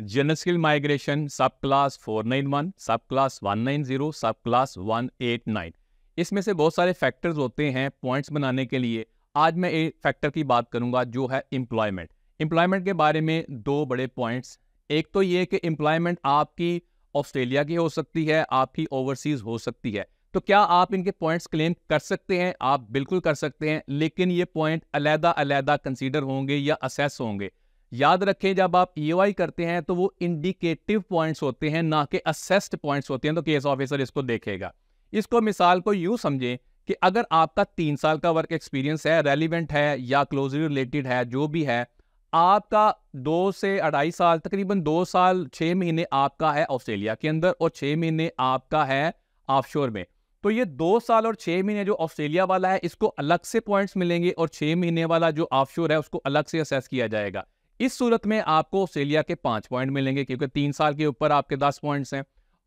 General skill migration sub class 491, sub class 190, सब class 189। इसमें से बहुत सारे फैक्टर्स होते हैं पॉइंट्स बनाने के लिए आज मैं एक फैक्टर की बात करूंगा जो है एम्प्लॉयमेंट एम्प्लॉयमेंट के बारे में दो बड़े पॉइंट्स एक तो ये कि एम्प्लॉयमेंट आपकी ऑस्ट्रेलिया की हो सकती है आपकी ओवरसीज हो सकती है तो क्या आप इनके पॉइंट्स क्लेम कर सकते हैं आप बिल्कुल कर सकते हैं लेकिन ये पॉइंट अलहदा अलहदा कंसिडर होंगे या असेस होंगे याद रखें जब आप ई e करते हैं तो वो इंडिकेटिव पॉइंट्स होते हैं ना कि असेस्ड पॉइंट्स होते हैं तो केस ऑफिसर इसको देखेगा इसको मिसाल को यूँ समझें कि अगर आपका तीन साल का वर्क एक्सपीरियंस है रेलिवेंट है या क्लोजली रिलेटेड है जो भी है आपका दो से अढ़ाई साल तकरीबन दो साल छः महीने आपका है ऑस्ट्रेलिया के अंदर और छः महीने आपका है ऑफशोर में तो ये दो साल और छः महीने जो ऑस्ट्रेलिया वाला है इसको अलग से पॉइंट्स मिलेंगे और छः महीने वाला जो ऑफ है उसको अलग से असेस किया जाएगा इस सूरत में आपको ऑस्ट्रेलिया के पाँच पॉइंट मिलेंगे क्योंकि तीन साल के ऊपर आपके दस पॉइंट्स हैं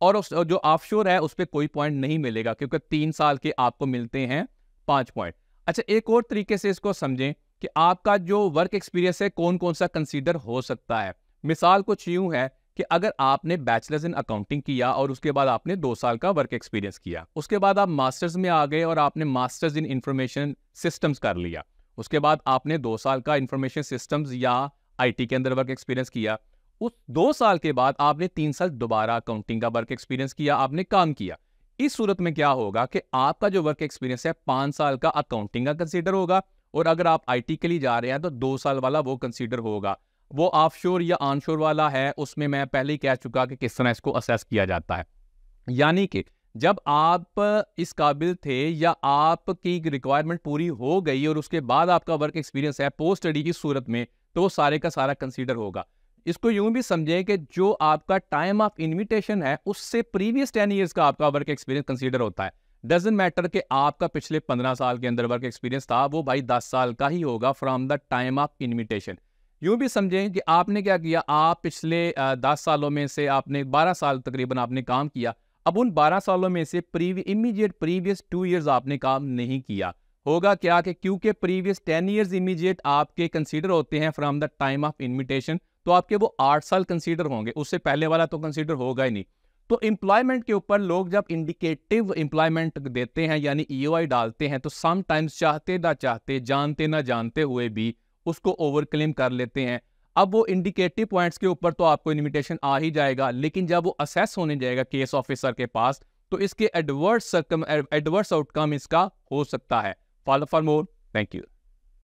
और जो ऑफशोर है उस पर कोई पॉइंट नहीं मिलेगा क्योंकि तीन साल के आपको मिलते हैं पाँच पॉइंट अच्छा एक और तरीके से इसको समझें कि आपका जो वर्क एक्सपीरियंस है कौन कौन सा कंसीडर हो सकता है मिसाल कुछ यूँ है कि अगर आपने बैचलर्स इन अकाउंटिंग किया और उसके बाद आपने दो साल का वर्क एक्सपीरियंस किया उसके बाद आप मास्टर्स में आ गए और आपने मास्टर्स इन इंफॉर्मेशन सिस्टम्स कर लिया उसके बाद आपने दो साल का इंफॉर्मेशन सिस्टम्स या आईटी के अंदर वर्क एक्सपीरियंस किया उस दो साल के बाद आपने तीन साल दोबारा अकाउंटिंग का वर्क एक्सपीरियंस किया आपने काम किया इस सूरत में क्या होगा कि आपका जो वर्क एक्सपीरियंस है पाँच साल का अकाउंटिंग का कंसिडर होगा और अगर आप आई के लिए जा रहे हैं तो दो साल वाला वो कंसिडर होगा वो ऑफशोर या आनशोर वाला है उसमें मैं पहले ही कह चुका कि किस तरह इसको असेस किया जाता है यानी कि जब आप इस काबिल थे या आपकी रिक्वायरमेंट पूरी हो गई और उसके बाद आपका वर्क एक्सपीरियंस है पोस्ट स्टडी की सूरत में तो वो सारे का सारा कंसीडर होगा इसको यूं भी समझें कि जो आपका टाइम ऑफ इन्विटेशन है उससे प्रीवियस टेन ईयर्स का आपका वर्क एक्सपीरियंस कंसीडर होता है डजेंट मैटर कि आपका पिछले पंद्रह साल के अंदर वर्क एक्सपीरियंस था वो भाई दस साल का ही होगा from the time of invitation यूं भी समझें कि आपने क्या किया आप पिछले दस सालों में से आपने बारह साल तकरीबन आपने काम किया अब उन बारह सालों में से प्रीवी इमीडिएट प्रीवियस टू ईयर्स आपने काम नहीं किया होगा क्या कि क्योंकि प्रीवियस टेन ईयर्स इमीजिएट आपके कंसीडर होते हैं from the time of invitation तो आपके वो आठ साल कंसीडर होंगे उससे पहले वाला तो कंसीडर होगा ही नहीं तो इम्प्लॉयमेंट के ऊपर लोग जब इंडिकेटिव इंप्लायमेंट देते हैं यानी ई e डालते हैं तो समटाइम्स चाहते ना चाहते जानते ना जानते हुए भी उसको ओवर क्लेम कर लेते हैं अब वो इंडिकेटिव पॉइंट्स के ऊपर तो आपको इन्विटेशन आ ही जाएगा लेकिन जब वो असेस होने जाएगा केस ऑफिसर के पास तो इसके एडवर्स एडवर्स आउटकम इसका हो सकता है Follow for more. Thank you.